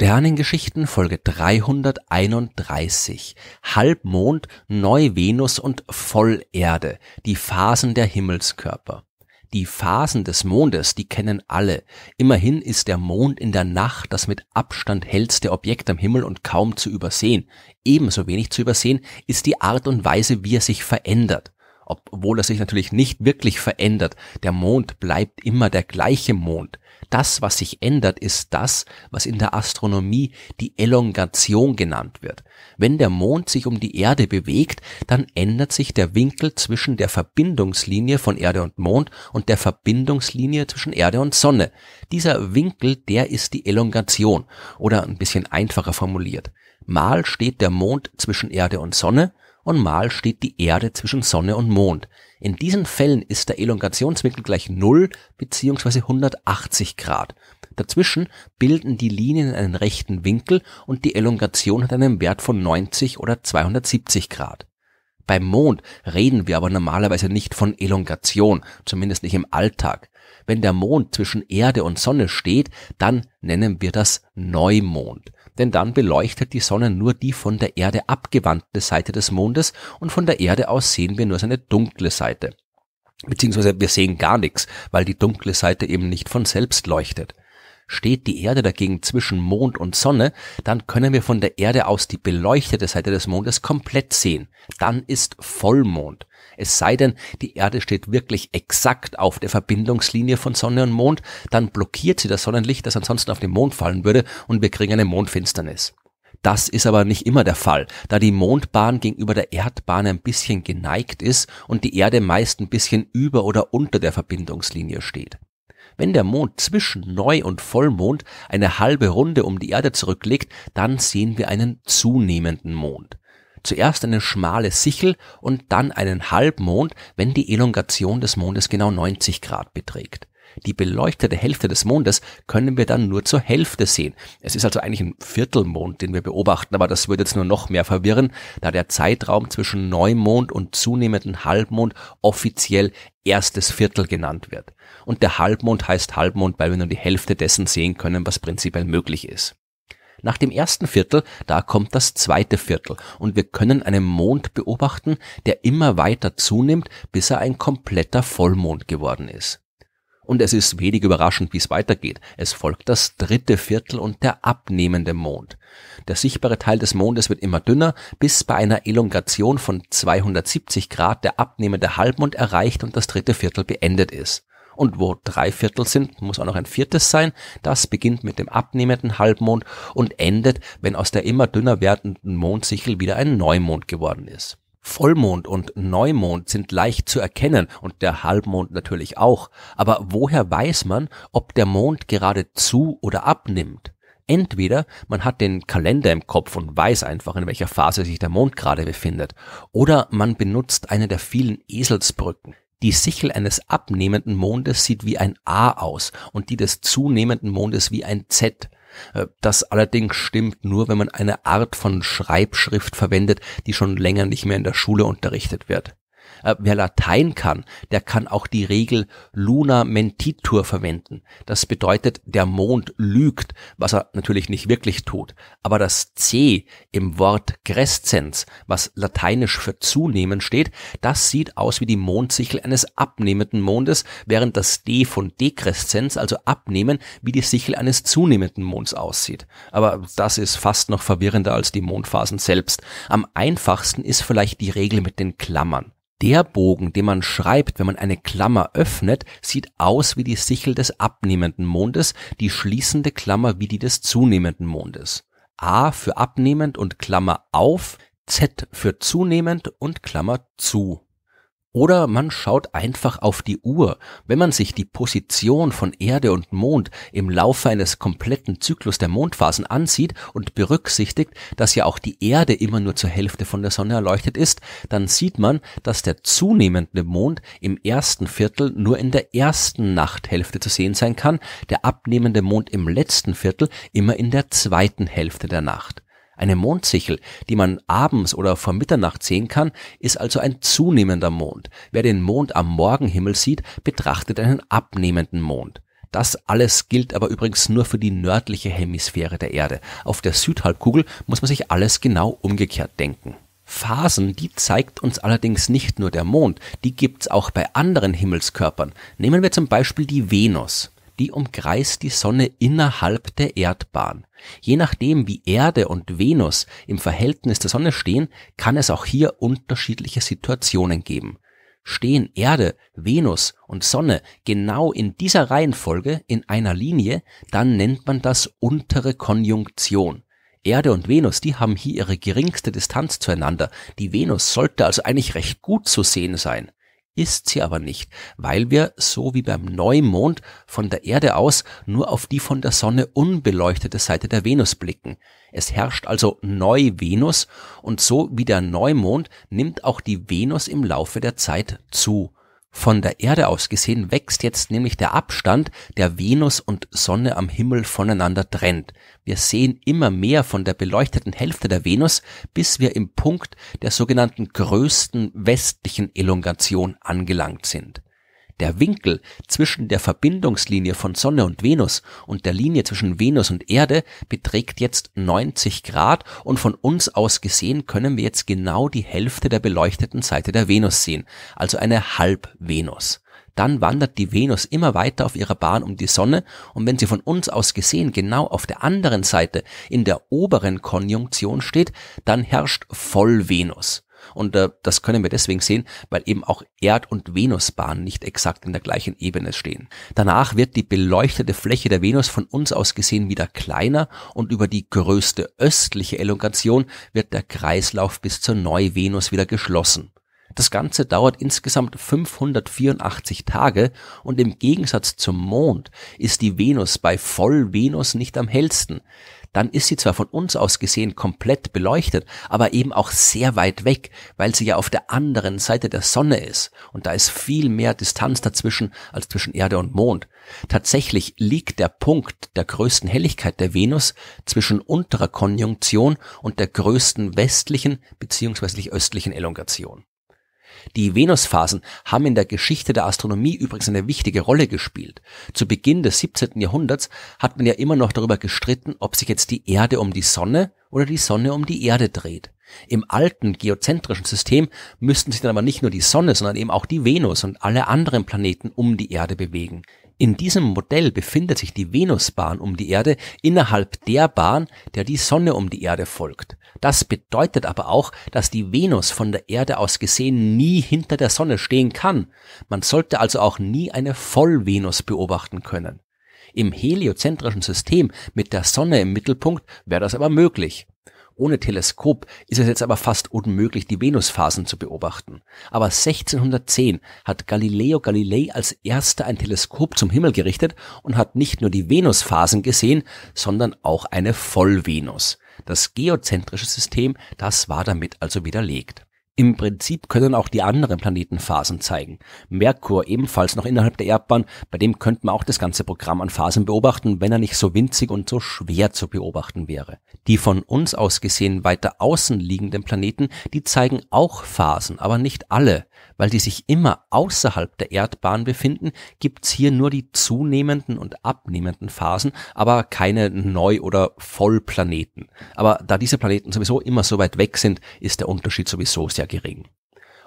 Sternengeschichten Folge 331 Halbmond, Neu-Venus und Vollerde, die Phasen der Himmelskörper. Die Phasen des Mondes, die kennen alle. Immerhin ist der Mond in der Nacht das mit Abstand hellste Objekt am Himmel und kaum zu übersehen. Ebenso wenig zu übersehen ist die Art und Weise, wie er sich verändert obwohl er sich natürlich nicht wirklich verändert. Der Mond bleibt immer der gleiche Mond. Das, was sich ändert, ist das, was in der Astronomie die Elongation genannt wird. Wenn der Mond sich um die Erde bewegt, dann ändert sich der Winkel zwischen der Verbindungslinie von Erde und Mond und der Verbindungslinie zwischen Erde und Sonne. Dieser Winkel, der ist die Elongation oder ein bisschen einfacher formuliert. Mal steht der Mond zwischen Erde und Sonne, und mal steht die Erde zwischen Sonne und Mond. In diesen Fällen ist der Elongationswinkel gleich 0 bzw. 180 Grad. Dazwischen bilden die Linien einen rechten Winkel und die Elongation hat einen Wert von 90 oder 270 Grad. Beim Mond reden wir aber normalerweise nicht von Elongation, zumindest nicht im Alltag. Wenn der Mond zwischen Erde und Sonne steht, dann nennen wir das Neumond denn dann beleuchtet die Sonne nur die von der Erde abgewandte Seite des Mondes und von der Erde aus sehen wir nur seine dunkle Seite. Beziehungsweise wir sehen gar nichts, weil die dunkle Seite eben nicht von selbst leuchtet. Steht die Erde dagegen zwischen Mond und Sonne, dann können wir von der Erde aus die beleuchtete Seite des Mondes komplett sehen. Dann ist Vollmond. Es sei denn, die Erde steht wirklich exakt auf der Verbindungslinie von Sonne und Mond, dann blockiert sie das Sonnenlicht, das ansonsten auf den Mond fallen würde und wir kriegen eine Mondfinsternis. Das ist aber nicht immer der Fall, da die Mondbahn gegenüber der Erdbahn ein bisschen geneigt ist und die Erde meist ein bisschen über oder unter der Verbindungslinie steht. Wenn der Mond zwischen Neu- und Vollmond eine halbe Runde um die Erde zurücklegt, dann sehen wir einen zunehmenden Mond. Zuerst eine schmale Sichel und dann einen Halbmond, wenn die Elongation des Mondes genau 90 Grad beträgt. Die beleuchtete Hälfte des Mondes können wir dann nur zur Hälfte sehen. Es ist also eigentlich ein Viertelmond, den wir beobachten, aber das würde jetzt nur noch mehr verwirren, da der Zeitraum zwischen Neumond und zunehmenden Halbmond offiziell erstes Viertel genannt wird. Und der Halbmond heißt Halbmond, weil wir nur die Hälfte dessen sehen können, was prinzipiell möglich ist. Nach dem ersten Viertel, da kommt das zweite Viertel und wir können einen Mond beobachten, der immer weiter zunimmt, bis er ein kompletter Vollmond geworden ist. Und es ist wenig überraschend, wie es weitergeht. Es folgt das dritte Viertel und der abnehmende Mond. Der sichtbare Teil des Mondes wird immer dünner, bis bei einer Elongation von 270 Grad der abnehmende Halbmond erreicht und das dritte Viertel beendet ist und wo drei Viertel sind, muss auch noch ein viertes sein. Das beginnt mit dem abnehmenden Halbmond und endet, wenn aus der immer dünner werdenden Mondsichel wieder ein Neumond geworden ist. Vollmond und Neumond sind leicht zu erkennen und der Halbmond natürlich auch, aber woher weiß man, ob der Mond gerade zu oder abnimmt? Entweder man hat den Kalender im Kopf und weiß einfach, in welcher Phase sich der Mond gerade befindet, oder man benutzt eine der vielen Eselsbrücken. Die Sichel eines abnehmenden Mondes sieht wie ein A aus und die des zunehmenden Mondes wie ein Z. Äh, das allerdings stimmt nur, wenn man eine Art von Schreibschrift verwendet, die schon länger nicht mehr in der Schule unterrichtet wird. Äh, wer Latein kann, der kann auch die Regel Luna mentitur verwenden. Das bedeutet, der Mond lügt, was er natürlich nicht wirklich tut. Aber das C im Wort crescens, was lateinisch für zunehmen steht, das sieht aus wie die Mondsichel eines abnehmenden Mondes, während das D von Dekreszenz, also abnehmen, wie die Sichel eines zunehmenden Monds aussieht. Aber das ist fast noch verwirrender als die Mondphasen selbst. Am einfachsten ist vielleicht die Regel mit den Klammern. Der Bogen, den man schreibt, wenn man eine Klammer öffnet, sieht aus wie die Sichel des abnehmenden Mondes, die schließende Klammer wie die des zunehmenden Mondes. A für abnehmend und Klammer auf, Z für zunehmend und Klammer zu. Oder man schaut einfach auf die Uhr. Wenn man sich die Position von Erde und Mond im Laufe eines kompletten Zyklus der Mondphasen ansieht und berücksichtigt, dass ja auch die Erde immer nur zur Hälfte von der Sonne erleuchtet ist, dann sieht man, dass der zunehmende Mond im ersten Viertel nur in der ersten Nachthälfte zu sehen sein kann, der abnehmende Mond im letzten Viertel immer in der zweiten Hälfte der Nacht. Eine Mondsichel, die man abends oder vor Mitternacht sehen kann, ist also ein zunehmender Mond. Wer den Mond am Morgenhimmel sieht, betrachtet einen abnehmenden Mond. Das alles gilt aber übrigens nur für die nördliche Hemisphäre der Erde. Auf der Südhalbkugel muss man sich alles genau umgekehrt denken. Phasen, die zeigt uns allerdings nicht nur der Mond, die gibt's auch bei anderen Himmelskörpern. Nehmen wir zum Beispiel die Venus die umkreist die Sonne innerhalb der Erdbahn. Je nachdem, wie Erde und Venus im Verhältnis der Sonne stehen, kann es auch hier unterschiedliche Situationen geben. Stehen Erde, Venus und Sonne genau in dieser Reihenfolge in einer Linie, dann nennt man das untere Konjunktion. Erde und Venus, die haben hier ihre geringste Distanz zueinander. Die Venus sollte also eigentlich recht gut zu sehen sein ist sie aber nicht, weil wir, so wie beim Neumond, von der Erde aus nur auf die von der Sonne unbeleuchtete Seite der Venus blicken. Es herrscht also Neu-Venus und so wie der Neumond nimmt auch die Venus im Laufe der Zeit zu. Von der Erde aus gesehen wächst jetzt nämlich der Abstand, der Venus und Sonne am Himmel voneinander trennt. Wir sehen immer mehr von der beleuchteten Hälfte der Venus, bis wir im Punkt der sogenannten größten westlichen Elongation angelangt sind der Winkel zwischen der Verbindungslinie von Sonne und Venus und der Linie zwischen Venus und Erde beträgt jetzt 90 Grad und von uns aus gesehen können wir jetzt genau die Hälfte der beleuchteten Seite der Venus sehen, also eine Halb-Venus. dann wandert die Venus immer weiter auf ihrer Bahn um die Sonne und wenn sie von uns aus gesehen genau auf der anderen Seite in der oberen Konjunktion steht, dann herrscht Voll-Venus. Und äh, das können wir deswegen sehen, weil eben auch Erd- und Venusbahn nicht exakt in der gleichen Ebene stehen. Danach wird die beleuchtete Fläche der Venus von uns aus gesehen wieder kleiner und über die größte östliche Elongation wird der Kreislauf bis zur Neu-Venus wieder geschlossen. Das Ganze dauert insgesamt 584 Tage und im Gegensatz zum Mond ist die Venus bei Voll-Venus nicht am hellsten dann ist sie zwar von uns aus gesehen komplett beleuchtet, aber eben auch sehr weit weg, weil sie ja auf der anderen Seite der Sonne ist. Und da ist viel mehr Distanz dazwischen als zwischen Erde und Mond. Tatsächlich liegt der Punkt der größten Helligkeit der Venus zwischen unterer Konjunktion und der größten westlichen bzw. östlichen Elongation. Die Venusphasen haben in der Geschichte der Astronomie übrigens eine wichtige Rolle gespielt. Zu Beginn des 17. Jahrhunderts hat man ja immer noch darüber gestritten, ob sich jetzt die Erde um die Sonne oder die Sonne um die Erde dreht. Im alten geozentrischen System müssten sich dann aber nicht nur die Sonne, sondern eben auch die Venus und alle anderen Planeten um die Erde bewegen. In diesem Modell befindet sich die Venusbahn um die Erde innerhalb der Bahn, der die Sonne um die Erde folgt. Das bedeutet aber auch, dass die Venus von der Erde aus gesehen nie hinter der Sonne stehen kann. Man sollte also auch nie eine Vollvenus beobachten können. Im heliozentrischen System mit der Sonne im Mittelpunkt wäre das aber möglich. Ohne Teleskop ist es jetzt aber fast unmöglich, die Venusphasen zu beobachten. Aber 1610 hat Galileo Galilei als erster ein Teleskop zum Himmel gerichtet und hat nicht nur die Venusphasen gesehen, sondern auch eine Vollvenus. Das geozentrische System, das war damit also widerlegt. Im Prinzip können auch die anderen Planeten Phasen zeigen. Merkur ebenfalls noch innerhalb der Erdbahn, bei dem könnte man auch das ganze Programm an Phasen beobachten, wenn er nicht so winzig und so schwer zu beobachten wäre. Die von uns aus gesehen weiter außen liegenden Planeten, die zeigen auch Phasen, aber nicht alle. Weil die sich immer außerhalb der Erdbahn befinden, gibt's hier nur die zunehmenden und abnehmenden Phasen, aber keine Neu- oder Vollplaneten. Aber da diese Planeten sowieso immer so weit weg sind, ist der Unterschied sowieso sehr gering.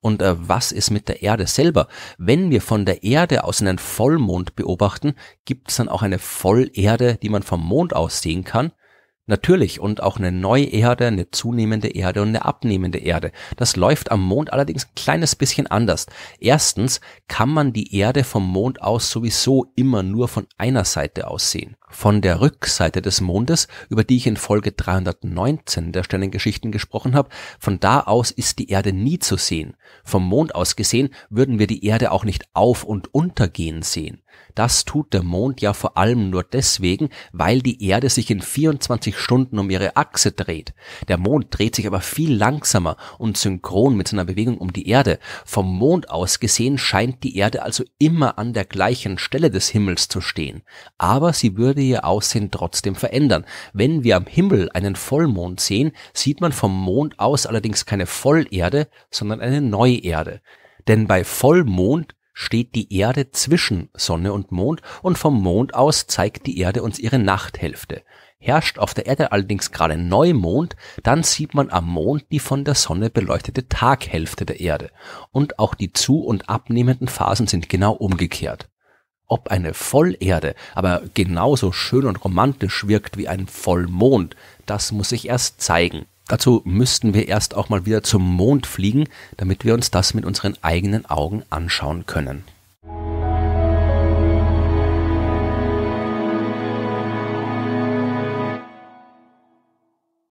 Und äh, was ist mit der Erde selber? Wenn wir von der Erde aus einen Vollmond beobachten, gibt's dann auch eine Vollerde, die man vom Mond aus sehen kann? Natürlich, und auch eine neue Erde, eine zunehmende Erde und eine abnehmende Erde. Das läuft am Mond allerdings ein kleines bisschen anders. Erstens kann man die Erde vom Mond aus sowieso immer nur von einer Seite aus sehen von der Rückseite des Mondes, über die ich in Folge 319 der Sternengeschichten gesprochen habe. Von da aus ist die Erde nie zu sehen. Vom Mond aus gesehen würden wir die Erde auch nicht auf und untergehen sehen. Das tut der Mond ja vor allem nur deswegen, weil die Erde sich in 24 Stunden um ihre Achse dreht. Der Mond dreht sich aber viel langsamer und synchron mit seiner Bewegung um die Erde. Vom Mond aus gesehen scheint die Erde also immer an der gleichen Stelle des Himmels zu stehen. Aber sie würde ihr Aussehen trotzdem verändern. Wenn wir am Himmel einen Vollmond sehen, sieht man vom Mond aus allerdings keine Vollerde, sondern eine Neuerde. Denn bei Vollmond steht die Erde zwischen Sonne und Mond und vom Mond aus zeigt die Erde uns ihre Nachthälfte. Herrscht auf der Erde allerdings gerade Neumond, dann sieht man am Mond die von der Sonne beleuchtete Taghälfte der Erde. Und auch die zu- und abnehmenden Phasen sind genau umgekehrt ob eine Vollerde aber genauso schön und romantisch wirkt wie ein Vollmond, das muss sich erst zeigen. Dazu müssten wir erst auch mal wieder zum Mond fliegen, damit wir uns das mit unseren eigenen Augen anschauen können.